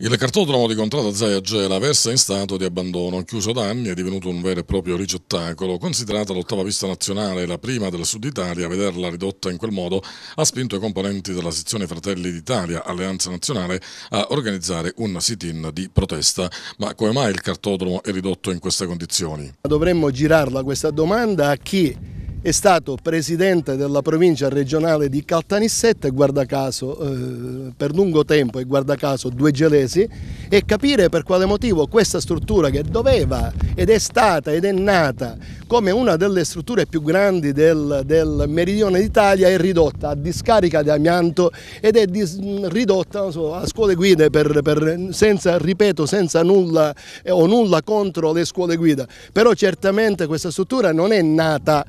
Il cartodromo di contrada Zaia Gela versa in stato di abbandono, chiuso da anni è divenuto un vero e proprio ricettacolo. Considerata l'ottava pista nazionale e la prima del Sud Italia, vederla ridotta in quel modo ha spinto i componenti della sezione Fratelli d'Italia, Alleanza Nazionale, a organizzare un sit-in di protesta. Ma come mai il cartodromo è ridotto in queste condizioni? Dovremmo girarla questa domanda a chi è stato presidente della provincia regionale di Caltanissette, guarda caso eh, per lungo tempo e guarda caso due gelesi, e capire per quale motivo questa struttura che doveva ed è stata ed è nata come una delle strutture più grandi del, del meridione d'Italia è ridotta a discarica di amianto ed è dis, ridotta so, a scuole guide per, per, senza, ripeto, senza nulla eh, o nulla contro le scuole guida, però certamente questa struttura non è nata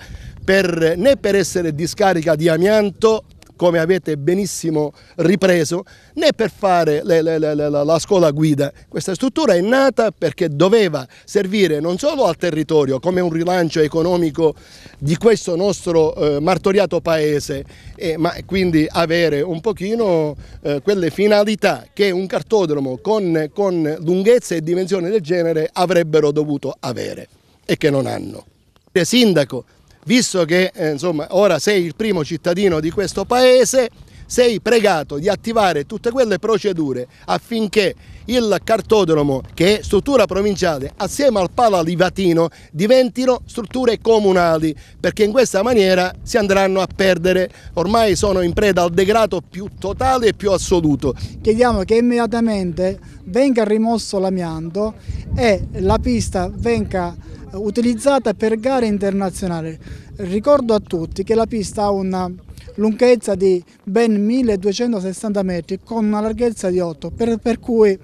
per, né per essere discarica di amianto come avete benissimo ripreso, né per fare le, le, le, la scuola guida. Questa struttura è nata perché doveva servire non solo al territorio come un rilancio economico di questo nostro eh, martoriato paese, eh, ma quindi avere un pochino eh, quelle finalità che un cartodromo con, con lunghezza e dimensioni del genere avrebbero dovuto avere e che non hanno. Il sindaco visto che eh, insomma, ora sei il primo cittadino di questo paese, sei pregato di attivare tutte quelle procedure affinché il cartodromo, che è struttura provinciale, assieme al Pala Livatino, diventino strutture comunali, perché in questa maniera si andranno a perdere. Ormai sono in preda al degrado più totale e più assoluto. Chiediamo che immediatamente venga rimosso l'amianto e la pista venga utilizzata per gare internazionali. Ricordo a tutti che la pista ha una lunghezza di ben 1260 metri con una larghezza di 8, per, per cui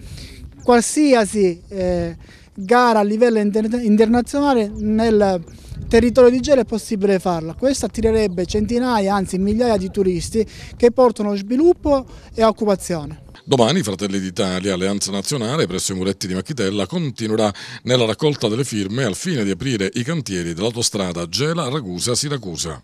qualsiasi eh, gara a livello inter internazionale nel territorio di Gela è possibile farla. Questo attirerebbe centinaia, anzi migliaia di turisti che portano sviluppo e occupazione. Domani Fratelli d'Italia, Alleanza Nazionale presso i muretti di Macchitella continuerà nella raccolta delle firme al fine di aprire i cantieri dell'autostrada Gela-Ragusa-Siracusa.